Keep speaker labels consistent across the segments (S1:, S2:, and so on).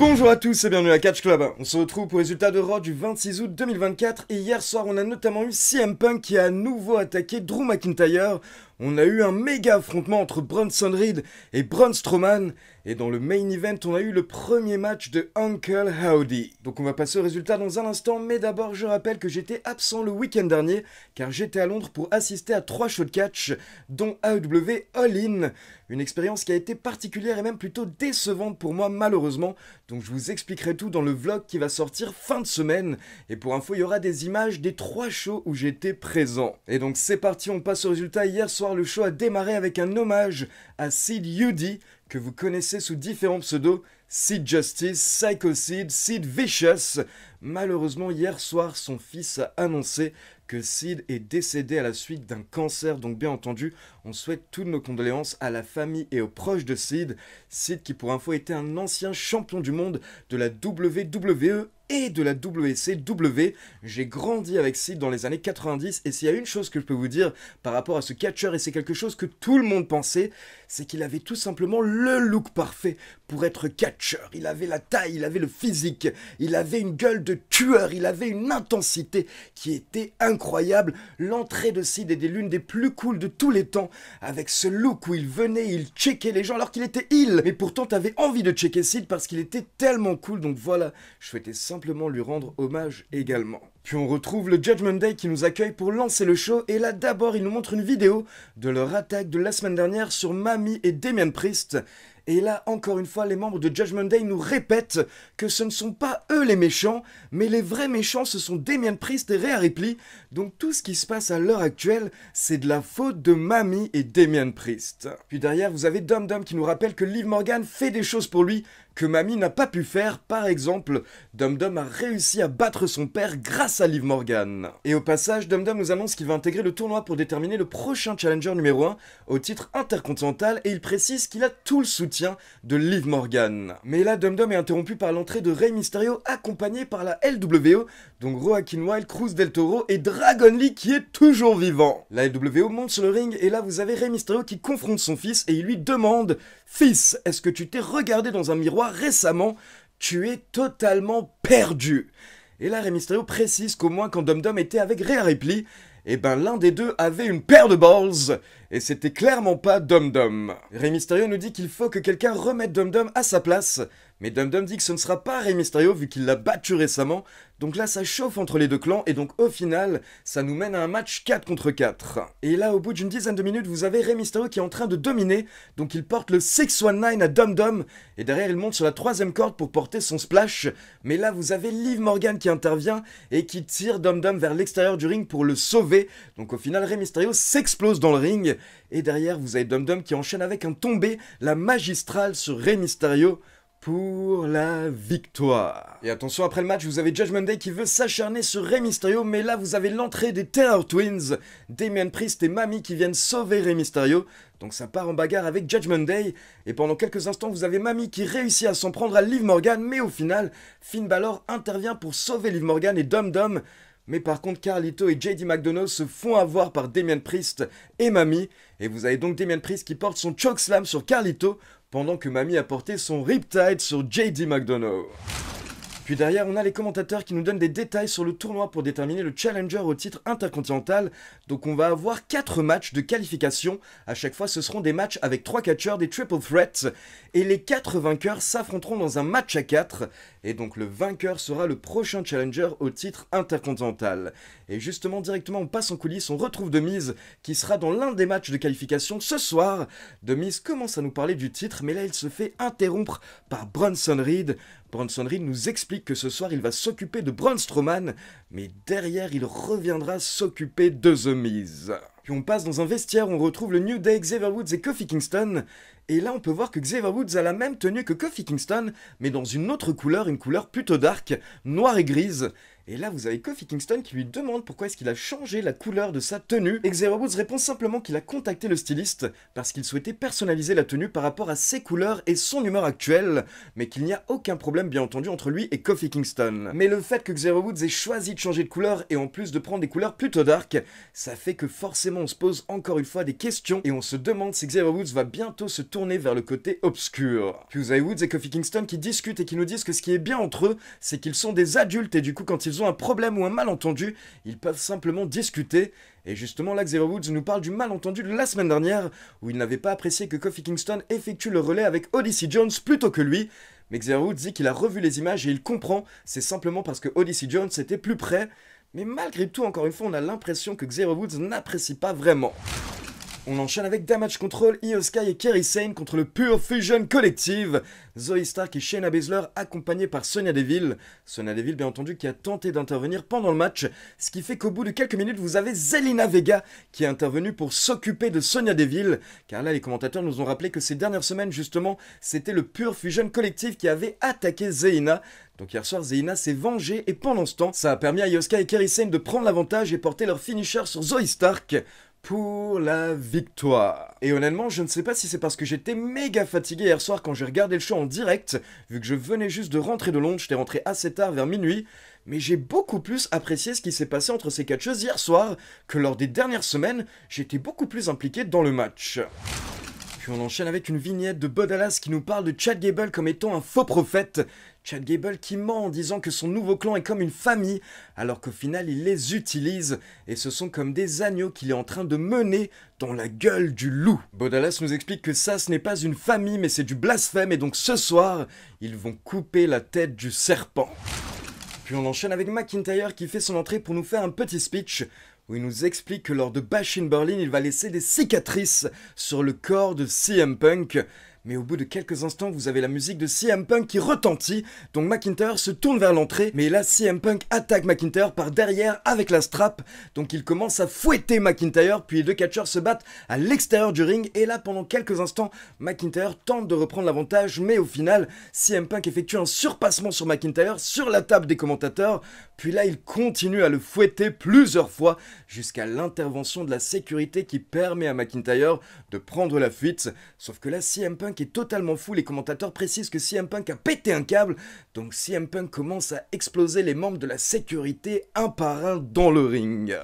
S1: Bonjour à tous et bienvenue à Catch Club. On se retrouve pour les résultats de Raw du 26 août 2024 et hier soir on a notamment eu CM Punk qui a à nouveau attaqué Drew McIntyre on a eu un méga affrontement entre Bronson Reed et Braun Strowman. Et dans le main event, on a eu le premier match de Uncle Howdy. Donc on va passer au résultat dans un instant, mais d'abord je rappelle que j'étais absent le week-end dernier, car j'étais à Londres pour assister à trois shows catch, dont AEW All In. Une expérience qui a été particulière et même plutôt décevante pour moi malheureusement, donc je vous expliquerai tout dans le vlog qui va sortir fin de semaine. Et pour info, il y aura des images des trois shows où j'étais présent. Et donc c'est parti, on passe au résultat. Hier soir, le show a démarré avec un hommage à Sid Yudi que vous connaissez sous différents pseudos, Sid Justice, Psycho Sid, Sid Vicious. Malheureusement, hier soir, son fils a annoncé que Sid est décédé à la suite d'un cancer, donc bien entendu, on souhaite toutes nos condoléances à la famille et aux proches de Sid. Sid qui pour info était un ancien champion du monde de la WWE et de la WCW. J'ai grandi avec Sid dans les années 90 et s'il y a une chose que je peux vous dire par rapport à ce catcher et c'est quelque chose que tout le monde pensait, c'est qu'il avait tout simplement le look parfait pour être catcheur. Il avait la taille, il avait le physique, il avait une gueule de tueur, il avait une intensité qui était incroyable. L'entrée de Sid était l'une des plus cool de tous les temps, avec ce look où il venait, il checkait les gens alors qu'il était il. Mais pourtant, t'avais envie de checker Sid parce qu'il était tellement cool. Donc voilà, je souhaitais simplement lui rendre hommage également. Puis on retrouve le Judgment Day qui nous accueille pour lancer le show et là d'abord il nous montre une vidéo de leur attaque de la semaine dernière sur Mamie et Damien Priest et là, encore une fois, les membres de Judgment Day nous répètent que ce ne sont pas eux les méchants, mais les vrais méchants, ce sont Damien Priest et Rhea Ripley. Donc tout ce qui se passe à l'heure actuelle, c'est de la faute de Mamie et Damien Priest. Puis derrière, vous avez Dum Dum qui nous rappelle que Liv Morgan fait des choses pour lui que Mamie n'a pas pu faire. Par exemple, Dum Dum a réussi à battre son père grâce à Liv Morgan. Et au passage, Dum Dum nous annonce qu'il va intégrer le tournoi pour déterminer le prochain challenger numéro 1 au titre intercontinental et il précise qu'il a tout le soutien de Liv Morgan. Mais là, Dum Dum est interrompu par l'entrée de Rey Mysterio accompagné par la LWO, donc Joaquin Wild, Cruz del Toro et Dragon Lee qui est toujours vivant. La LWO monte sur le ring et là vous avez Rey Mysterio qui confronte son fils et il lui demande « Fils, est-ce que tu t'es regardé dans un miroir récemment Tu es totalement perdu !» Et là Rey Mysterio précise qu'au moins quand Dum Dum était avec Rhea Ripley, et eh ben l'un des deux avait une paire de balls, et c'était clairement pas Dum Dum. Rey Mysterio nous dit qu'il faut que quelqu'un remette Dum Dum à sa place, mais Dum Dum dit que ce ne sera pas Rey Mysterio vu qu'il l'a battu récemment, donc là ça chauffe entre les deux clans et donc au final ça nous mène à un match 4 contre 4. Et là au bout d'une dizaine de minutes vous avez Rey Mysterio qui est en train de dominer, donc il porte le 619 à Dum Dum et derrière il monte sur la troisième corde pour porter son splash, mais là vous avez Liv Morgan qui intervient et qui tire Dum Dum vers l'extérieur du ring pour le sauver, donc au final Rey Mysterio s'explose dans le ring et derrière vous avez Dum Dum qui enchaîne avec un tombé, la magistrale sur Rey Mysterio pour la victoire. Et attention, après le match, vous avez Judgment Day qui veut s'acharner sur Rey Mysterio, mais là vous avez l'entrée des Terror Twins, Damien Priest et Mami qui viennent sauver Rey Mysterio. Donc ça part en bagarre avec Judgment Day, et pendant quelques instants vous avez Mami qui réussit à s'en prendre à Liv Morgan, mais au final, Finn Balor intervient pour sauver Liv Morgan et Dom Dom. Mais par contre, Carlito et JD McDonough se font avoir par Damien Priest et Mami. Et vous avez donc Damien Priest qui porte son Slam sur Carlito pendant que Mamie porté son Riptide sur JD McDonough. Puis derrière, on a les commentateurs qui nous donnent des détails sur le tournoi pour déterminer le challenger au titre intercontinental. Donc on va avoir 4 matchs de qualification. À chaque fois, ce seront des matchs avec 3 catcheurs, des triple threats. Et les 4 vainqueurs s'affronteront dans un match à 4. Et donc le vainqueur sera le prochain challenger au titre intercontinental. Et justement, directement, on passe en coulisses, on retrouve Demise qui sera dans l'un des matchs de qualification ce soir. Demise commence à nous parler du titre, mais là, il se fait interrompre par Bronson Reed. Bronson Reed nous explique que ce soir il va s'occuper de Braun Strowman, mais derrière il reviendra s'occuper de The Miz. Puis on passe dans un vestiaire où on retrouve le New Day, Xavier Woods et Kofi Kingston. Et là, on peut voir que Xavier Woods a la même tenue que Kofi Kingston, mais dans une autre couleur, une couleur plutôt dark, noire et grise. Et là, vous avez Kofi Kingston qui lui demande pourquoi est-ce qu'il a changé la couleur de sa tenue. Et Xero Woods répond simplement qu'il a contacté le styliste parce qu'il souhaitait personnaliser la tenue par rapport à ses couleurs et son humeur actuelle, mais qu'il n'y a aucun problème bien entendu entre lui et Kofi Kingston. Mais le fait que Xero Woods ait choisi de changer de couleur et en plus de prendre des couleurs plutôt dark, ça fait que forcément on se pose encore une fois des questions et on se demande si Xero Woods va bientôt se tourner vers le côté obscur. Puis vous avez Woods et Kofi Kingston qui discutent et qui nous disent que ce qui est bien entre eux, c'est qu'ils sont des adultes et du coup quand ils ont un problème ou un malentendu, ils peuvent simplement discuter. Et justement, là, Xero Woods nous parle du malentendu de la semaine dernière, où il n'avait pas apprécié que Kofi Kingston effectue le relais avec Odyssey Jones plutôt que lui. Mais Xero Woods dit qu'il a revu les images et il comprend, c'est simplement parce que Odyssey Jones était plus près. Mais malgré tout, encore une fois, on a l'impression que Xero Woods n'apprécie pas vraiment. On enchaîne avec Damage Control, Io et Kerry Sane contre le Pure Fusion Collective. Zoe Stark et Shayna Baszler accompagnés par Sonia Deville. Sonia Deville, bien entendu, qui a tenté d'intervenir pendant le match, ce qui fait qu'au bout de quelques minutes, vous avez Zelina Vega qui est intervenue pour s'occuper de Sonia Deville. Car là, les commentateurs nous ont rappelé que ces dernières semaines, justement, c'était le Pure Fusion Collective qui avait attaqué Zeina. Donc hier soir, Zeina s'est vengée et pendant ce temps, ça a permis à Yoska et Kerry Sane de prendre l'avantage et porter leur finisher sur Zoe Stark pour la victoire. Et honnêtement, je ne sais pas si c'est parce que j'étais méga fatigué hier soir quand j'ai regardé le show en direct, vu que je venais juste de rentrer de Londres, j'étais rentré assez tard vers minuit, mais j'ai beaucoup plus apprécié ce qui s'est passé entre ces catcheuses hier soir que lors des dernières semaines, j'étais beaucoup plus impliqué dans le match. Puis on enchaîne avec une vignette de Bud qui nous parle de Chad Gable comme étant un faux prophète, Chad Gable qui ment en disant que son nouveau clan est comme une famille, alors qu'au final il les utilise, et ce sont comme des agneaux qu'il est en train de mener dans la gueule du loup. Bodalas nous explique que ça ce n'est pas une famille mais c'est du blasphème, et donc ce soir, ils vont couper la tête du serpent. Puis on enchaîne avec McIntyre qui fait son entrée pour nous faire un petit speech, où il nous explique que lors de Bash in Berlin, il va laisser des cicatrices sur le corps de CM Punk, mais au bout de quelques instants, vous avez la musique de CM Punk qui retentit, donc McIntyre se tourne vers l'entrée, mais là CM Punk attaque McIntyre par derrière avec la strap, donc il commence à fouetter McIntyre, puis les deux catcheurs se battent à l'extérieur du ring, et là pendant quelques instants, McIntyre tente de reprendre l'avantage, mais au final, CM Punk effectue un surpassement sur McIntyre sur la table des commentateurs, puis là il continue à le fouetter plusieurs fois jusqu'à l'intervention de la sécurité qui permet à McIntyre de prendre la fuite, sauf que là CM Punk est totalement fou. Les commentateurs précisent que CM Punk a pété un câble. Donc CM Punk commence à exploser les membres de la sécurité un par un dans le ring.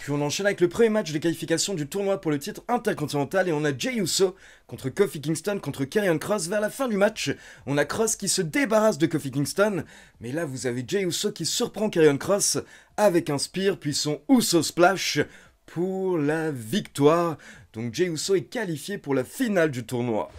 S1: Puis on enchaîne avec le premier match de qualification du tournoi pour le titre intercontinental et on a Jay Uso contre Kofi Kingston contre Karrion Cross vers la fin du match. On a Cross qui se débarrasse de Kofi Kingston, mais là vous avez Jay Uso qui surprend Karrion Cross avec un spear puis son Uso Splash pour la victoire. Donc Jey Uso est qualifié pour la finale du tournoi.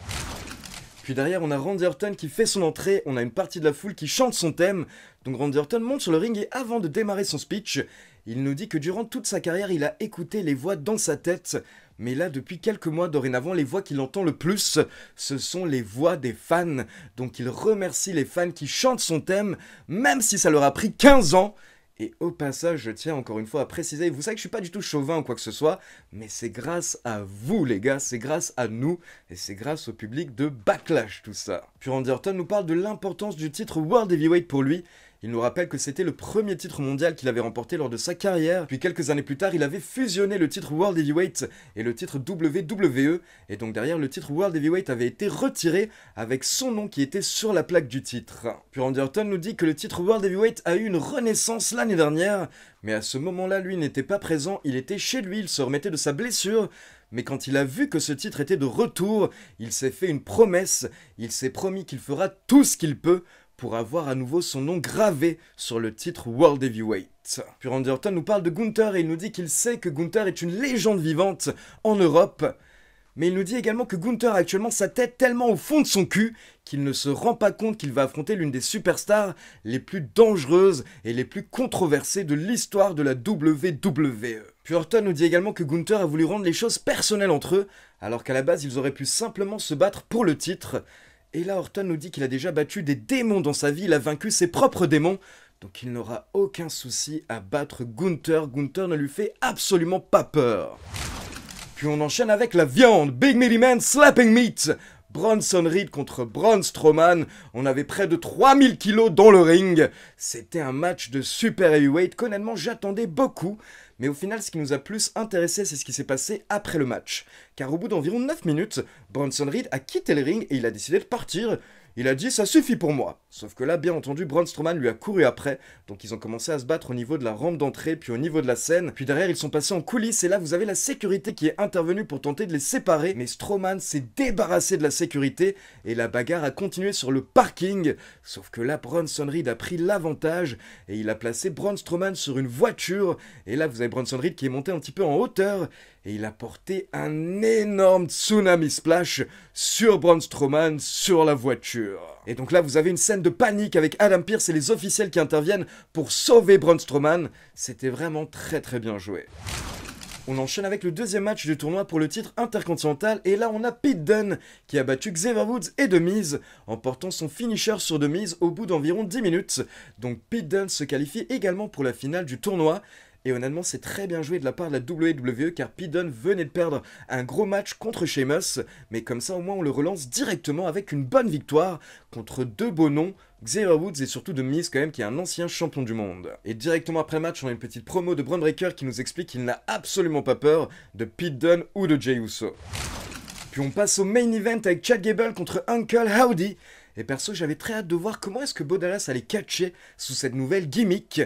S1: Puis derrière, on a Randy Orton qui fait son entrée, on a une partie de la foule qui chante son thème. Donc Randy Orton monte sur le ring et avant de démarrer son speech, il nous dit que durant toute sa carrière, il a écouté les voix dans sa tête. Mais là, depuis quelques mois dorénavant, les voix qu'il entend le plus, ce sont les voix des fans. Donc il remercie les fans qui chantent son thème, même si ça leur a pris 15 ans. Et au passage, je tiens encore une fois à préciser, vous savez que je suis pas du tout chauvin ou quoi que ce soit, mais c'est grâce à vous les gars, c'est grâce à nous, et c'est grâce au public de Backlash tout ça. Randy Orton nous parle de l'importance du titre World Heavyweight pour lui, il nous rappelle que c'était le premier titre mondial qu'il avait remporté lors de sa carrière, puis quelques années plus tard, il avait fusionné le titre World Heavyweight et le titre WWE, et donc derrière, le titre World Heavyweight avait été retiré avec son nom qui était sur la plaque du titre. Puis Orton nous dit que le titre World Heavyweight a eu une renaissance l'année dernière, mais à ce moment-là, lui n'était pas présent, il était chez lui, il se remettait de sa blessure, mais quand il a vu que ce titre était de retour, il s'est fait une promesse, il s'est promis qu'il fera tout ce qu'il peut pour avoir à nouveau son nom gravé sur le titre World Heavyweight. Puis Orton nous parle de Gunther et il nous dit qu'il sait que Gunther est une légende vivante en Europe, mais il nous dit également que Gunther a actuellement sa tête tellement au fond de son cul qu'il ne se rend pas compte qu'il va affronter l'une des superstars les plus dangereuses et les plus controversées de l'histoire de la WWE. Puis Orton nous dit également que Gunther a voulu rendre les choses personnelles entre eux, alors qu'à la base ils auraient pu simplement se battre pour le titre, et là, Horton nous dit qu'il a déjà battu des démons dans sa vie, il a vaincu ses propres démons, donc il n'aura aucun souci à battre Gunther. Gunther ne lui fait absolument pas peur. Puis on enchaîne avec la viande, Big Meaty Man Slapping Meat Bronson Reed contre Braun Strowman. On avait près de 3000 kilos dans le ring. C'était un match de super heavyweight honnêtement j'attendais beaucoup. Mais au final, ce qui nous a plus intéressé, c'est ce qui s'est passé après le match. Car au bout d'environ 9 minutes, Bronson Reed a quitté le ring et il a décidé de partir, il a dit ça suffit pour moi. Sauf que là, bien entendu, Braun Strowman lui a couru après, donc ils ont commencé à se battre au niveau de la rampe d'entrée, puis au niveau de la scène, puis derrière ils sont passés en coulisses et là vous avez la sécurité qui est intervenue pour tenter de les séparer, mais Strowman s'est débarrassé de la sécurité et la bagarre a continué sur le parking. Sauf que là, Bronson Reed a pris l'avantage et il a placé Braun Strowman sur une voiture et là vous avez Bronson Reed qui est monté un petit peu en hauteur et il a porté un énorme tsunami splash sur Braun Strowman, sur la voiture. Et donc là, vous avez une scène de panique avec Adam Pierce et les officiels qui interviennent pour sauver Braun Strowman. C'était vraiment très très bien joué. On enchaîne avec le deuxième match du tournoi pour le titre intercontinental et là on a Pete Dunne qui a battu Xavier Woods et Demise en portant son finisher sur Demise au bout d'environ 10 minutes. Donc Pete Dunne se qualifie également pour la finale du tournoi et honnêtement, c'est très bien joué de la part de la WWE car Pidon venait de perdre un gros match contre Sheamus, mais comme ça au moins on le relance directement avec une bonne victoire contre deux beaux noms, Xavier Woods et surtout de Miz quand même qui est un ancien champion du monde. Et directement après le match, on a une petite promo de Braun Breaker qui nous explique qu'il n'a absolument pas peur de Pete Dunne ou de Jey Uso. Puis on passe au main event avec Chad Gable contre Uncle Howdy. Et perso, j'avais très hâte de voir comment est-ce que Bodalas allait catcher sous cette nouvelle gimmick.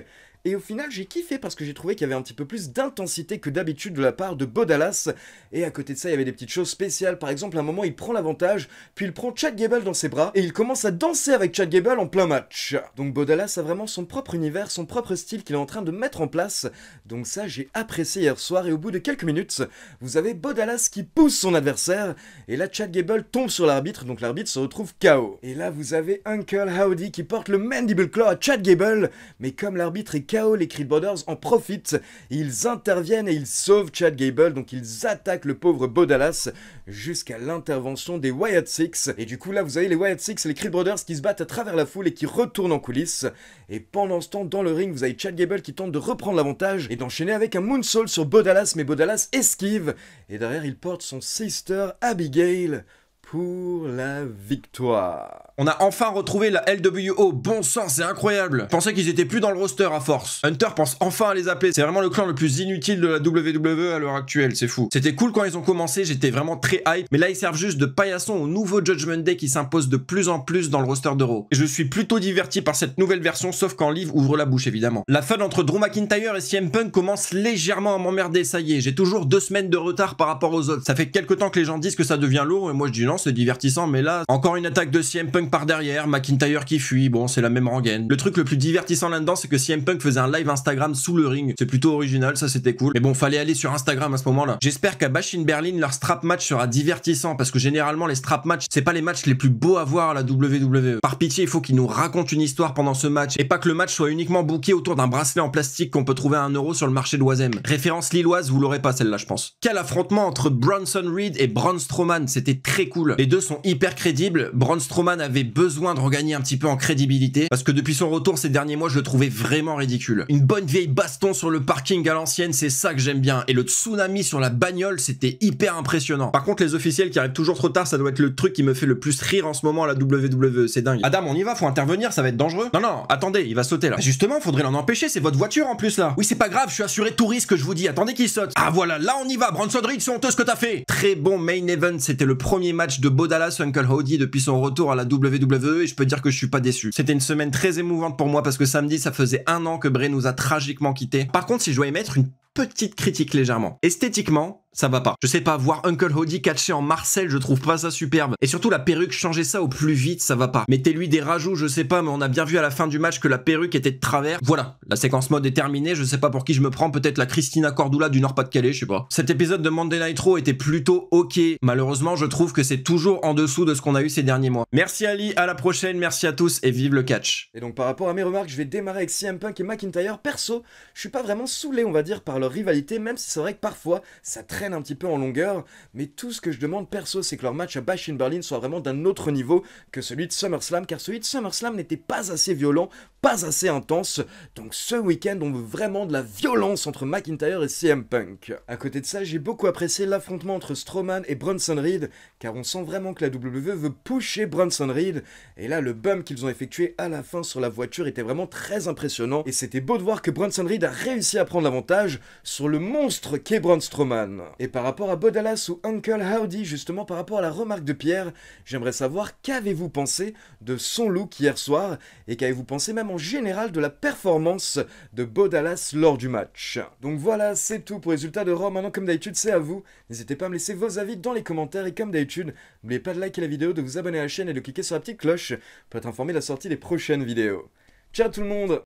S1: Et au final, j'ai kiffé parce que j'ai trouvé qu'il y avait un petit peu plus d'intensité que d'habitude de la part de Bodalas. Et à côté de ça, il y avait des petites choses spéciales. Par exemple, à un moment, il prend l'avantage, puis il prend Chad Gable dans ses bras et il commence à danser avec Chad Gable en plein match. Donc Bodalas a vraiment son propre univers, son propre style qu'il est en train de mettre en place. Donc ça, j'ai apprécié hier soir et au bout de quelques minutes, vous avez Bodalas qui pousse son adversaire et là, Chad Gable tombe sur l'arbitre, donc l'arbitre se retrouve KO. Et là, vous avez Uncle Howdy qui porte le mandible claw à Chad Gable, mais comme l'arbitre est chaos, les Creed Brothers en profitent, ils interviennent et ils sauvent Chad Gable, donc ils attaquent le pauvre Bodalas jusqu'à l'intervention des Wyatt Six. Et du coup là vous avez les Wyatt Six et les Creed Brothers qui se battent à travers la foule et qui retournent en coulisses. Et pendant ce temps dans le ring vous avez Chad Gable qui tente de reprendre l'avantage et d'enchaîner avec un moonsault sur Bodalas mais Bodalas esquive. Et derrière il porte son sister
S2: Abigail pour la victoire. On a enfin retrouvé la LWO. Bon sang, c'est incroyable. Je pensais qu'ils étaient plus dans le roster à force. Hunter pense enfin à les appeler. C'est vraiment le clan le plus inutile de la WWE à l'heure actuelle. C'est fou. C'était cool quand ils ont commencé. J'étais vraiment très hype. Mais là, ils servent juste de paillasson au nouveau Judgment Day qui s'impose de plus en plus dans le roster d'Euro. Et je suis plutôt diverti par cette nouvelle version, sauf quand Liv ouvre la bouche, évidemment. La fun entre Drew McIntyre et CM Punk commence légèrement à m'emmerder. Ça y est, j'ai toujours deux semaines de retard par rapport aux autres. Ça fait quelques temps que les gens disent que ça devient lourd. Et moi, je dis non, c'est divertissant. Mais là, encore une attaque de CM Punk par derrière, McIntyre qui fuit, bon c'est la même rengaine. Le truc le plus divertissant là-dedans c'est que CM Punk faisait un live Instagram sous le ring, c'est plutôt original, ça c'était cool. Mais bon fallait aller sur Instagram à ce moment-là. J'espère qu'à Bash in Berlin leur strap match sera divertissant parce que généralement les strap match c'est pas les matchs les plus beaux à voir à la WWE. Par pitié il faut qu'ils nous racontent une histoire pendant ce match et pas que le match soit uniquement bouqué autour d'un bracelet en plastique qu'on peut trouver à 1€ euro sur le marché de l'OiseM. Référence lilloise, vous l'aurez pas celle-là je pense. Quel affrontement entre Bronson Reed et Braun Strowman, c'était très cool. Les deux sont hyper crédibles, Braun Strowman avait besoin de regagner un petit peu en crédibilité parce que depuis son retour ces derniers mois, je le trouvais vraiment ridicule. Une bonne vieille baston sur le parking à l'ancienne, c'est ça que j'aime bien. Et le tsunami sur la bagnole, c'était hyper impressionnant. Par contre, les officiels qui arrivent toujours trop tard, ça doit être le truc qui me fait le plus rire en ce moment à la WWE. C'est dingue. Adam, on y va, faut intervenir, ça va être dangereux. Non, non, attendez, il va sauter là. justement, faudrait l'en empêcher, c'est votre voiture en plus là. Oui, c'est pas grave, je suis assuré tout risque, je vous dis. Attendez qu'il saute. Ah voilà, là on y va. Bronson Reed, c'est honteux ce que t'as fait. Très bon main event, c'était le premier match de Bodalas Uncle depuis son retour à la WWE E et je peux dire que je suis pas déçu. C'était une semaine très émouvante pour moi parce que samedi, ça faisait un an que Bray nous a tragiquement quittés. Par contre, si je dois émettre une petite critique légèrement, esthétiquement, ça va pas. Je sais pas, voir Uncle Hody catché en Marcel, je trouve pas ça superbe. Et surtout, la perruque, changer ça au plus vite, ça va pas. Mettez-lui des rajouts, je sais pas, mais on a bien vu à la fin du match que la perruque était de travers. Voilà, la séquence mode est terminée, je sais pas pour qui je me prends, peut-être la Christina Cordula du Nord-Pas-de-Calais, je sais pas. Cet épisode de Monday Nitro était plutôt ok. Malheureusement, je trouve que c'est toujours en dessous de ce qu'on a eu ces derniers mois. Merci Ali, à la prochaine, merci à tous et vive le catch.
S1: Et donc par rapport à mes remarques, je vais démarrer avec CM Punk et McIntyre. Perso, je suis pas vraiment saoulé, on va dire, par leur rivalité, même si c'est vrai que parfois, ça traîne un petit peu en longueur, mais tout ce que je demande perso, c'est que leur match à Bash in Berlin soit vraiment d'un autre niveau que celui de SummerSlam, car celui de SummerSlam n'était pas assez violent, pas assez intense, donc ce week-end, on veut vraiment de la violence entre McIntyre et CM Punk. À côté de ça, j'ai beaucoup apprécié l'affrontement entre Strowman et Bronson Reed, car on sent vraiment que la WWE veut pousser Bronson Reed, et là, le bum qu'ils ont effectué à la fin sur la voiture était vraiment très impressionnant, et c'était beau de voir que Bronson Reed a réussi à prendre l'avantage sur le monstre qu'est Braun Strowman. Et par rapport à Baudalas ou Uncle Howdy, justement par rapport à la remarque de Pierre, j'aimerais savoir qu'avez-vous pensé de son look hier soir et qu'avez-vous pensé même en général de la performance de Baudalas lors du match. Donc voilà, c'est tout pour les résultats de Rome. Maintenant, comme d'habitude, c'est à vous. N'hésitez pas à me laisser vos avis dans les commentaires et comme d'habitude, n'oubliez pas de liker la vidéo, de vous abonner à la chaîne et de cliquer sur la petite cloche pour être informé de la sortie des prochaines vidéos. Ciao tout le monde